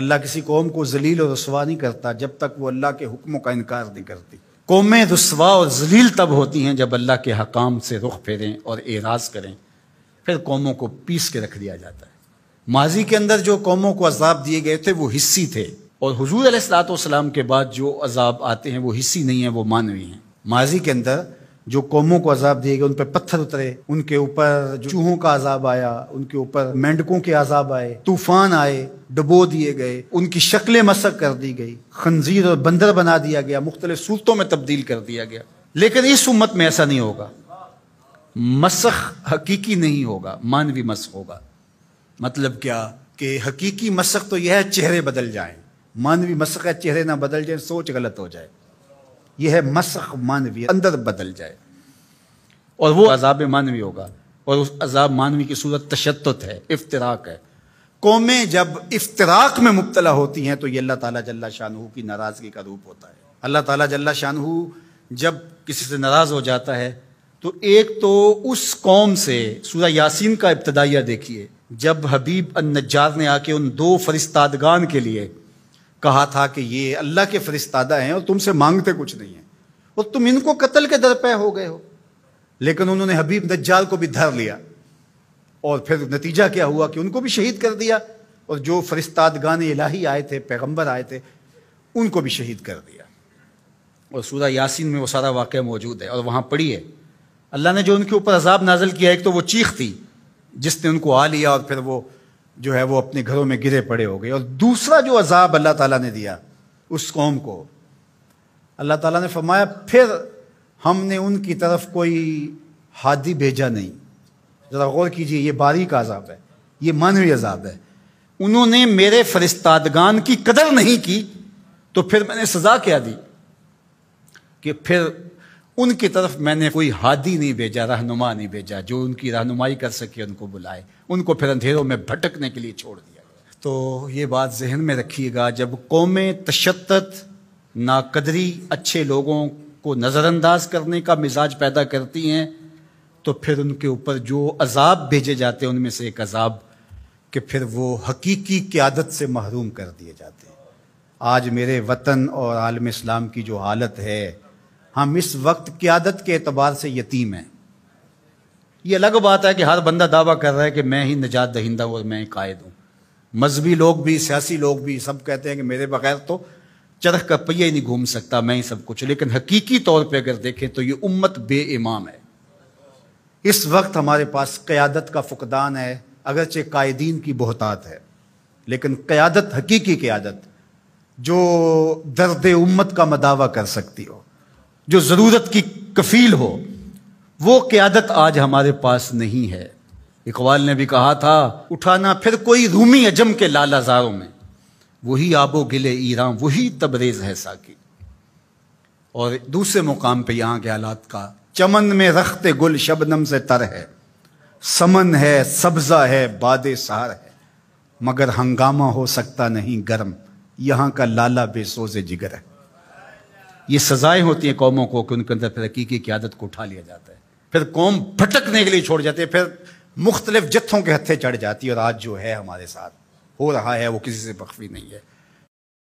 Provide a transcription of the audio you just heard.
अल्लाह किसी कौम को जलील और रसवा नहीं करता जब तक वो अल्लाह के हुक्मों का इनकार नहीं करती कौमें रसवा और जलील तब होती हैं जब अल्लाह के हकाम से रुख फेरें और एराज करें फिर कौमों को पीस के रख दिया जाता है माजी के अंदर जो कौमों को अजाब दिए गए थे वो हिस्सी थे और हजूर सलाम के बाद जो अजाब आते हैं वो हिस्सी नहीं है वो मानवी हैं माजी के अंदर जो कौमों को अजाब दिए गए उन पर पत्थर उतरे उनके ऊपर चूहों का अजाब आया उनके ऊपर मेंढकों के अजाब आए तूफान आए डबो दिए गए उनकी शक्लें मसक कर दी गई खंजीर और बंदर बना दिया गया मुख्तलिफ सूरतों में तब्दील कर दिया गया लेकिन इस उम्मत में ऐसा नहीं होगा मसख हकीकी नहीं होगा मानवी मसख होगा मतलब क्या कि हकीकी मसख तो यह है चेहरे बदल जाए मानवी मसक है चेहरे ना बदल जाए सोच गलत हो जाए यह है मसख मानवी अंदर बदल जाए और वो अजाब मानवी होगा और उस अजाब मानवी की सूरत तशद है इफ्तराक है कौमें जब इफ्तराक में मुबतला होती हैं तो ये अल्लाह ताला जल्ला शाहू की नाराज़गी का रूप होता है अल्लाह ताला जल्ला शाहू जब किसी से नाराज़ हो जाता है तो एक तो उस कौम से सूर्य यासीन का इब्तदाइया देखिए जब हबीब अन ने आके उन दो फरिस्तादगान के लिए कहा था कि ये अल्लाह के फरिश्तादा हैं और तुमसे मांगते कुछ नहीं हैं और तुम इनको कत्ल के दर पे हो गए हो लेकिन उन्होंने हबीब नज्जाल को भी धर लिया और फिर नतीजा क्या हुआ कि उनको भी शहीद कर दिया और जो फरिस्तादगान इलाही आए थे पैगंबर आए थे उनको भी शहीद कर दिया और सूर्य यासिन में वो सारा वाक़ मौजूद है और वहाँ पड़ी है अल्लाह ने जो उनके ऊपर अजाब नाजल किया एक तो वो चीख थी जिसने उनको आ लिया और फिर वो जो है वो अपने घरों में गिरे पड़े हो गए और दूसरा जो अजाब अल्लाह ताला ने दिया उस कौम को अल्लाह ताला ने फरमाया फिर हमने उनकी तरफ कोई हादी भेजा नहीं ज़रा गौर कीजिए ये बारी का अजाब है ये मानवी अजाब है उन्होंने मेरे फरिश्तादगान की कदर नहीं की तो फिर मैंने सज़ा क्या दी कि फिर उनकी तरफ मैंने कोई हादी नहीं भेजा रहनुमा नहीं भेजा जो उनकी रहनुमाई कर सके उनको बुलाए उनको फिर अंधेरों में भटकने के लिए छोड़ दिया तो ये बात जहन में रखिएगा जब कौम तशत नाकदरी अच्छे लोगों को नज़रअंदाज करने का मिजाज पैदा करती हैं तो फिर उनके ऊपर जो अजाब भेजे जाते हैं उनमें से एक अजाब कि फिर वो हकीकी क्यादत से महरूम कर दिए जाते हैं आज मेरे वतन और आलम इस्लाम की जो हालत है हम इस वक्त क्यादत के अतबार से यतीम हैं ये अलग बात है कि हर बंदा दावा कर रहा है कि मैं ही निजात दहिंदा हूँ और मैं ही कायद हूँ मजहबी लोग भी सियासी लोग भी सब कहते हैं कि मेरे बगैर तो चरख का पहिया ही नहीं घूम सकता मैं ही सब कुछ लेकिन हकीकी तौर पे अगर देखें तो ये उम्मत बे इमाम है इस वक्त हमारे पास क़्यादत का फुकदान है अगरचे कायदीन की बहतात है लेकिन क़्यादत हकीकी क़्यादत जो दर्द उम्मत का मदावा कर सकती हो जो ज़रूरत की कफील हो वो क्यादत आज हमारे पास नहीं है इकबाल ने भी कहा था उठाना फिर कोई रूमी अजम के लालाजारों में वही आबो गिले ईरान वही तबरेज है साकी और दूसरे मुकाम पे यहां के हालात का चमन में रखते गुल शबनम से तर है समन है सब्जा है बाद सार है मगर हंगामा हो सकता नहीं गर्म यहां का लाला बेसोजे जिगर है ये सजाएं होती हैं कौमों को कि उनके अंदर तरक्की की आदत को उठा लिया जाता है फिर कौम भटकने के लिए छोड़ जाती है फिर मुख्तलिफ जत्थों के हत्थे चढ़ जाती है और आज जो है हमारे साथ हो रहा है वो किसी से बख्फी नहीं है